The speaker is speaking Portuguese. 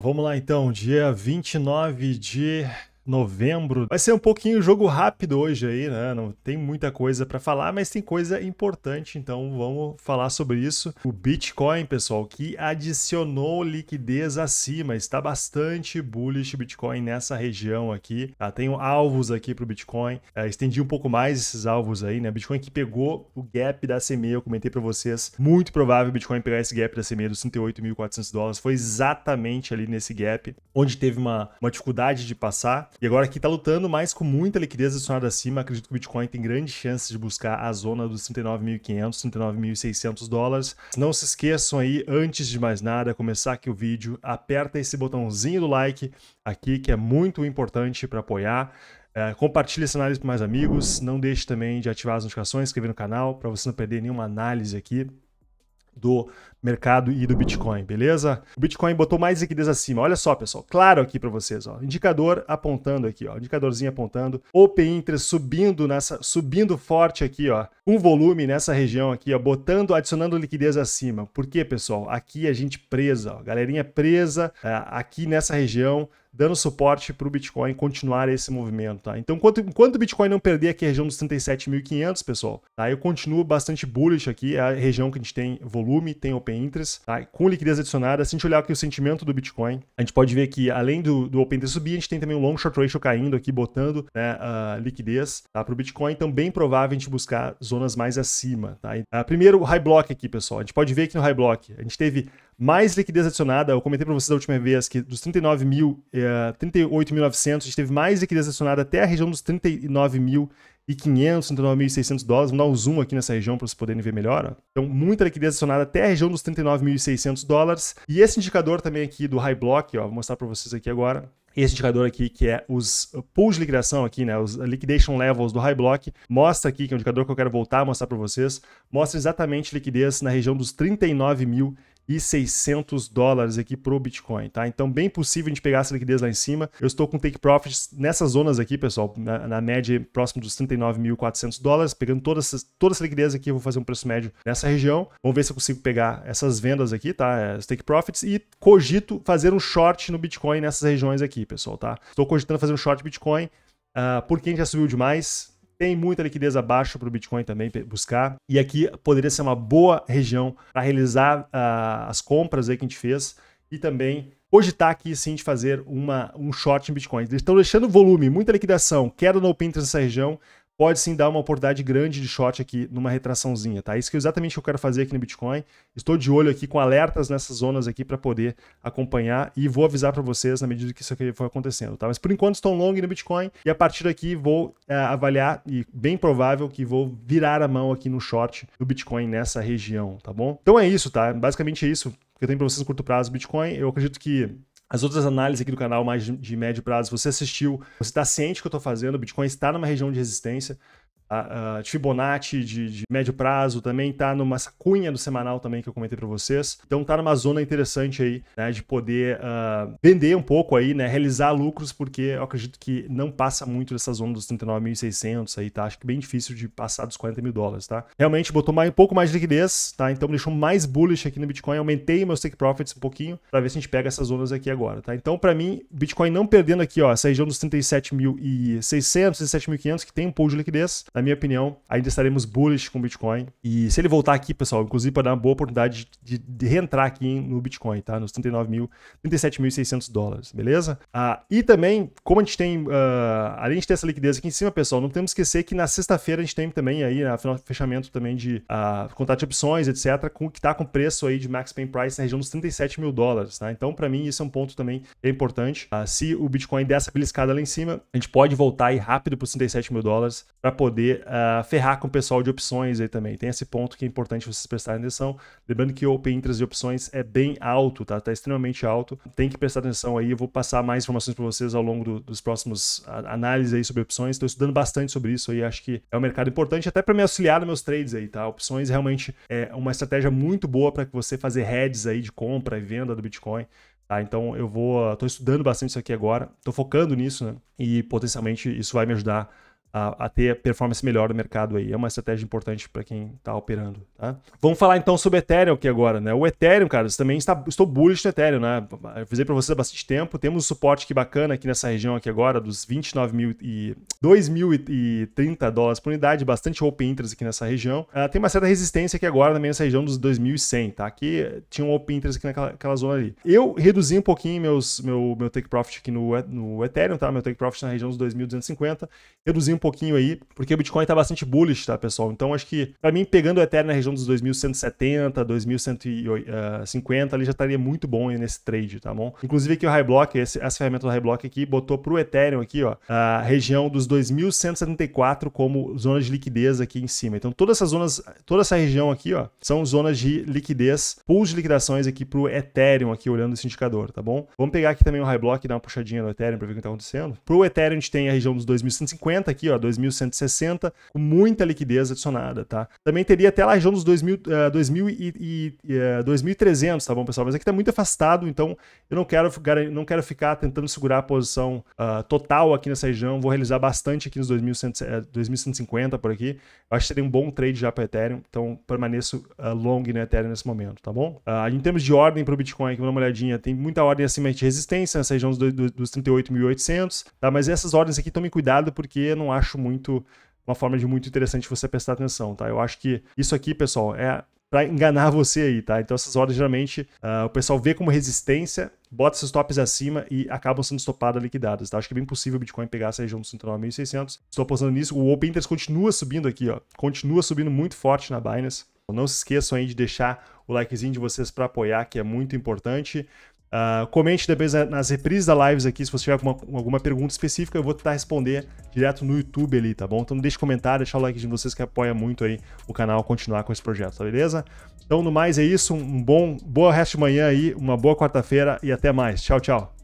Vamos lá então, dia 29 de novembro. Vai ser um pouquinho jogo rápido hoje aí, né? Não tem muita coisa para falar, mas tem coisa importante, então vamos falar sobre isso. O Bitcoin, pessoal, que adicionou liquidez acima, está bastante bullish Bitcoin nessa região aqui. Tá? Tenho alvos aqui para o Bitcoin, é, estendi um pouco mais esses alvos aí, né? Bitcoin que pegou o gap da CME, eu comentei para vocês, muito provável o Bitcoin pegar esse gap da CME dos 38.400 dólares, foi exatamente ali nesse gap, onde teve uma, uma dificuldade de passar. E agora aqui está lutando, mas com muita liquidez adicionada acima, acredito que o Bitcoin tem grandes chances de buscar a zona dos 39.500, 39.600 dólares. Não se esqueçam aí, antes de mais nada, começar aqui o vídeo, aperta esse botãozinho do like aqui, que é muito importante para apoiar. É, compartilhe essa análise para mais amigos. Não deixe também de ativar as notificações, inscrever no canal, para você não perder nenhuma análise aqui do mercado e do Bitcoin, beleza? O Bitcoin botou mais liquidez acima. Olha só, pessoal, claro aqui para vocês, ó, indicador apontando aqui, ó, indicadorzinho apontando, open interest subindo nessa, subindo forte aqui, ó, um volume nessa região aqui, ó, botando, adicionando liquidez acima. Por quê, pessoal? Aqui a gente presa, ó, galerinha presa é, aqui nessa região dando suporte para o Bitcoin continuar esse movimento. Tá? Então, enquanto, enquanto o Bitcoin não perder aqui a região dos 37.500, pessoal, tá? eu continuo bastante bullish aqui, é a região que a gente tem volume, tem open interest, tá? com liquidez adicionada. Se a gente olhar aqui o sentimento do Bitcoin, a gente pode ver que além do, do open interest subir, a gente tem também o long short ratio caindo aqui, botando né, liquidez tá? para o Bitcoin. Então, bem provável a gente buscar zonas mais acima. Tá? E, ah, primeiro, o high block aqui, pessoal. A gente pode ver que no high block a gente teve mais liquidez adicionada. Eu comentei para vocês a última vez que dos 39 mil, é, eh, 38.900, a gente teve mais liquidez adicionada até a região dos 39.500, 39.600 dólares. Vamos dar um zoom aqui nessa região para vocês poderem ver melhor. Ó. Então, muita liquidez adicionada até a região dos 39.600 dólares. E esse indicador também aqui do High Block, ó, vou mostrar para vocês aqui agora esse indicador aqui, que é os uh, pools de liquidação aqui, né, os liquidation levels do High Block, mostra aqui, que é um indicador que eu quero voltar a mostrar para vocês, mostra exatamente liquidez na região dos mil e 600 dólares aqui pro Bitcoin, tá? Então, bem possível a gente pegar essa liquidez lá em cima. Eu estou com take profits nessas zonas aqui, pessoal, na, na média próximo dos 39.400 dólares, pegando toda essa, toda essa liquidez aqui, eu vou fazer um preço médio nessa região. Vamos ver se eu consigo pegar essas vendas aqui, tá? As é, take profits e cogito fazer um short no Bitcoin nessas regiões aqui, pessoal, tá? Estou cogitando fazer um short Bitcoin, uh, porque a gente já subiu demais, tem muita liquidez abaixo para o Bitcoin também buscar. E aqui poderia ser uma boa região para realizar uh, as compras aí que a gente fez e também cogitar aqui sim de fazer uma, um short em Bitcoin. Eles estão deixando volume, muita liquidação, queda no open nessa região, pode sim dar uma oportunidade grande de short aqui numa retraçãozinha, tá? Isso que é exatamente o que eu quero fazer aqui no Bitcoin. Estou de olho aqui com alertas nessas zonas aqui para poder acompanhar e vou avisar para vocês na medida que isso aqui for acontecendo, tá? Mas por enquanto estou long no Bitcoin e a partir daqui vou é, avaliar e bem provável que vou virar a mão aqui no short do Bitcoin nessa região, tá bom? Então é isso, tá? Basicamente é isso que eu tenho para vocês no curto prazo Bitcoin. Eu acredito que as outras análises aqui do canal mais de, médio prazo, você assistiu, você está ciente do que eu estou fazendo, o Bitcoin está numa região de resistência a, Fibonacci de, de, médio prazo também tá numa sacunha do semanal também que eu comentei para vocês. Então tá numa zona interessante aí, né, de poder uh, vender um pouco aí, né, realizar lucros, porque eu acredito que não passa muito dessa zona dos 39.600 aí, tá? Acho que bem difícil de passar dos 40 mil dólares, tá? Realmente botou mais, um pouco mais de liquidez, tá? Então deixou mais bullish aqui no Bitcoin, aumentei meus take profits um pouquinho para ver se a gente pega essas zonas aqui agora, tá? Então para mim, Bitcoin não perdendo aqui, ó, essa região dos 37.600, 37.500 que tem um pouco de liquidez, tá? na minha opinião, ainda estaremos bullish com o Bitcoin. E se ele voltar aqui, pessoal, inclusive para dar uma boa oportunidade de, de reentrar aqui no Bitcoin, tá? Nos 39 mil, 37.600 dólares, beleza? Ah, e também, como a gente tem, uh, além de ter essa liquidez aqui em cima, pessoal, não podemos esquecer que na sexta-feira a gente tem também aí, né, final fechamento também de uh, contrato de opções, etc, com que tá com preço aí de max pay price na região dos 37 mil dólares, tá? Então, para mim, isso é um ponto também importante. Uh, se o Bitcoin der essa beliscada lá em cima, a gente pode voltar aí rápido para os 37 mil dólares para poder poder uh, ferrar com o pessoal de opções aí também. Tem esse ponto que é importante vocês prestarem atenção. Lembrando que o Open Interest de opções é bem alto, tá? Tá extremamente alto. Tem que prestar atenção aí. Eu vou passar mais informações para vocês ao longo do, dos próximos análises aí sobre opções. Estou estudando bastante sobre isso aí. Acho que é um mercado importante até para me auxiliar nos meus trades aí, tá? Opções realmente é uma estratégia muito boa para você fazer heads aí de compra e venda do Bitcoin. Tá, então eu vou, estou estudando bastante isso aqui agora, estou focando nisso, né? E potencialmente isso vai me ajudar a, a, ter performance melhor no mercado aí. É uma estratégia importante para quem está operando. Tá? Vamos falar então sobre Ethereum aqui agora, né? O Ethereum, cara, também está, estou bullish no Ethereum, né? Eu avisei para vocês há bastante tempo. Temos um suporte aqui bacana aqui nessa região aqui agora, dos 29 mil e 2.030 dólares por unidade, bastante open interest aqui nessa região. Uh, tem uma certa resistência aqui agora também nessa região dos 2.100, tá? Aqui tinha um open interest aqui naquela, aquela zona ali. Eu reduzi um pouquinho meus, meu, meu take profit aqui no, no Ethereum, tá? Meu take profit na região dos 2.250, reduzi um um pouquinho aí, porque o Bitcoin tá bastante bullish, tá, pessoal? Então acho que, para mim, pegando o Ethereum na região dos 2170, 2150, ali já estaria muito bom nesse trade, tá bom? Inclusive aqui o High Block, esse, essa ferramenta do High Block aqui, botou pro Ethereum aqui, ó, a região dos 2174 como zona de liquidez aqui em cima. Então todas essas zonas, toda essa região aqui, ó, são zonas de liquidez, pools de liquidações aqui pro Ethereum aqui, olhando esse indicador, tá bom? Vamos pegar aqui também o High Block e dar uma puxadinha no Ethereum para ver o que tá acontecendo. Pro Ethereum a gente tem a região dos 2150 aqui, ó, 2160, com muita liquidez adicionada, tá? Também teria até lá a região dos 2000, uh, 2000 e, e uh, eh, 2300, tá bom, pessoal? Mas aqui tá muito afastado, então eu não quero, não quero ficar tentando segurar a posição uh, total aqui nessa região, vou realizar bastante aqui nos 2100, 2150 eh, por aqui. Eu acho que seria um bom trade já para Ethereum, então permaneço ah, long no Ethereum nesse momento, tá bom? Ah, em termos de ordem para o Bitcoin, aqui, vamos dar uma olhadinha, tem muita ordem acima de resistência, nessa região dos, dos 38.800, tá? Mas essas ordens aqui tomem cuidado porque não há acho muito uma forma de muito interessante você prestar atenção, tá? Eu acho que isso aqui, pessoal, é para enganar você aí, tá? Então essas horas geralmente uh, o pessoal vê como resistência, bota esses tops acima e acabam sendo estopadas, liquidadas, tá? Acho que é bem possível o Bitcoin pegar essa região dos 39.600. Estou apostando nisso. O Open Interest continua subindo aqui, ó. Continua subindo muito forte na Binance. Não se esqueçam aí de deixar o likezinho de vocês para apoiar, que é muito importante. Uh, comente depois nas reprises da lives aqui, se você tiver alguma, alguma pergunta específica, eu vou tentar responder direto no YouTube ali, tá bom? Então deixa comentário, deixa o like de vocês que apoia muito aí o canal continuar com esse projeto, tá beleza? Então no mais é isso, um bom, boa resto de manhã aí, uma boa quarta-feira e até mais. Tchau, tchau.